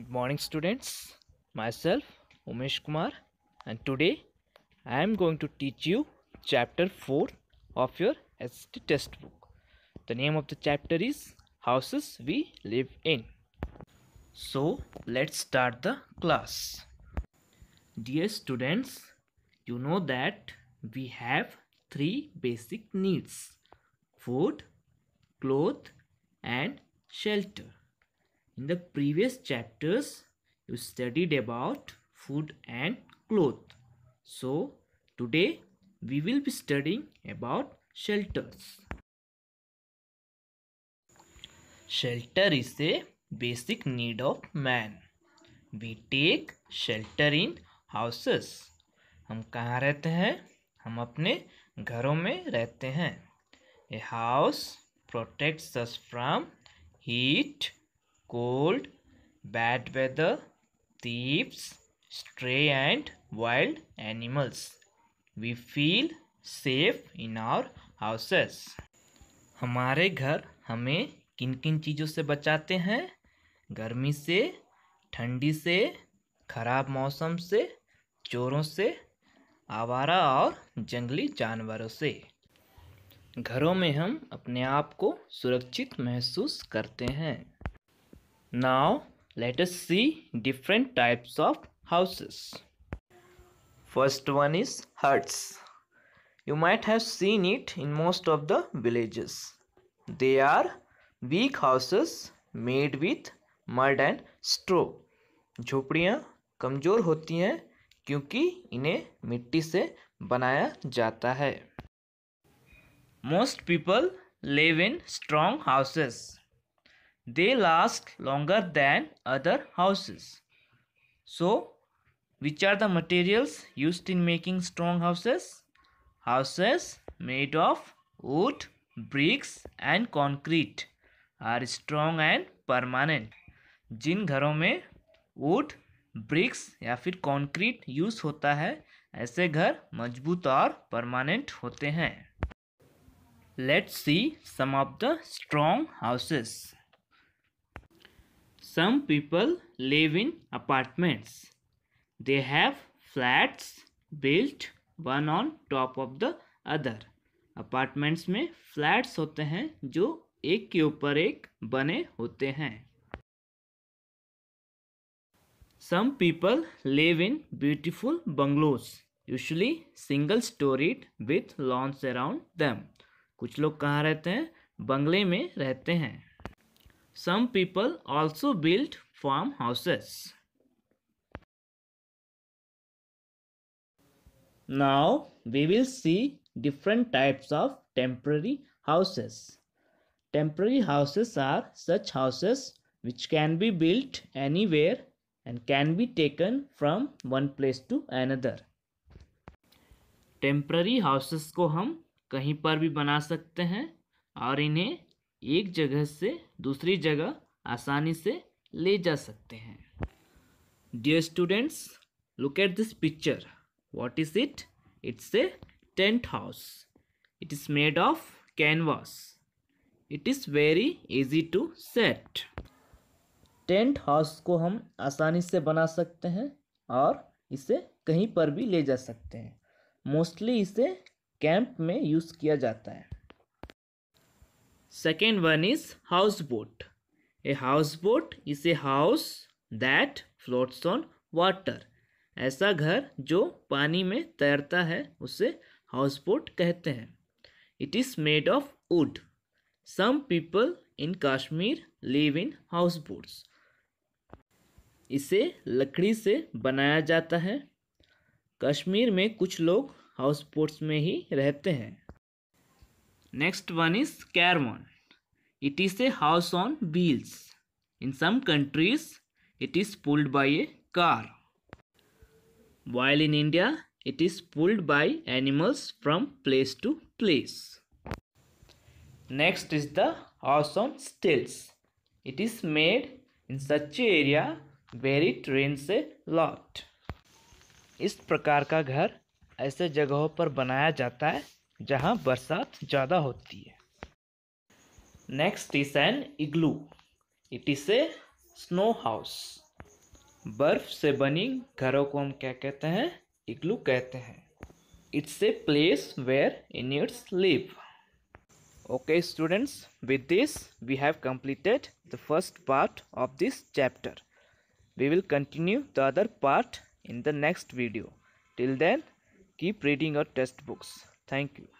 Good morning students, myself Umesh Kumar and today I am going to teach you chapter 4 of your SST test book. The name of the chapter is Houses We Live In. So let's start the class. Dear students, you know that we have three basic needs food, cloth, and shelter. in the previous chapters you studied about food and cloth so today we will be studying about shelters shelter is a basic need of man we take shelter in houses hum kahan rehte hain hum apne gharon mein rehte hain a house protects us from heat cold, bad weather, thieves, stray and wild animals. We feel safe in our houses. हमारे घर हमें किन किन चीज़ों से बचाते हैं गर्मी से ठंडी से खराब मौसम से चोरों से आवारा और जंगली जानवरों से घरों में हम अपने आप को सुरक्षित महसूस करते हैं Now let us see different types of houses. First one is huts. You might have seen it in most of the villages. They are weak houses made with mud and straw. झोपड़ियाँ कमज़ोर होती हैं क्योंकि इन्हें मिट्टी से बनाया जाता है most people live in strong houses they last longer than other houses. So, which are the materials used in making strong houses? Houses made of wood, bricks and concrete are strong and permanent. जिन घरों में would BRICS या फिर concrete use होता है ऐसे घर मजबूत और परमानेंट होते हैं let's see some of the strong houses some people live in apartments they have flats built one on top of the other apartments में फ्लैट्स होते हैं जो एक के ऊपर एक बने होते हैं some people live in beautiful bungalows usually single storeyed with lawns around them कुछ लोग कहाँ रहते हैं बंगले में रहते हैं Some people also built farm houses Now we will see different types of temporary houses. Temporary houses are such houses which can be built anywhere and can be taken from one place to another. Temporary houses को हम कहीं पर भी बना सकते हैं और इन्हें एक जगह से दूसरी जगह आसानी से ले जा सकते हैं dear students look at this picture what is it it's a tent house it is made of canvas it is very easy to set tent house को हम आसानी से बना सकते हैं और इसे कहीं पर भी ले जा सकते हैं मोस्टली इसे कैंप में यूज़ किया जाता है second is houseboat a houseboat is a house that floats on water ऐसा घर जो पानी में तैरता है उसे हाउस बोट कहते हैं it is made of wood some people in Kashmir live in houseboats इसे लकड़ी से बनाया जाता है कश्मीर में कुछ लोग हाउस बोट्स में ही रहते हैं Next one is caravan. It is a house on wheels. In some countries, it is pulled by a car. While in India, it is pulled by animals from place to place. Next is the house on stilts. It is made in such a area where it rains a lot. इस प्रकार का घर ऐसे जगहों पर बनाया जाता है जहां बरसात ज़्यादा होती है next is an igloo it is a snow house बर्फ से बनी घरों को हम क्या कहते हैं इग्लू कहते हैं it's a place where Inuits live okay students with this we have completed the first part of this chapter we will continue the other part in the next video till then keep reading our textbooks Thank you.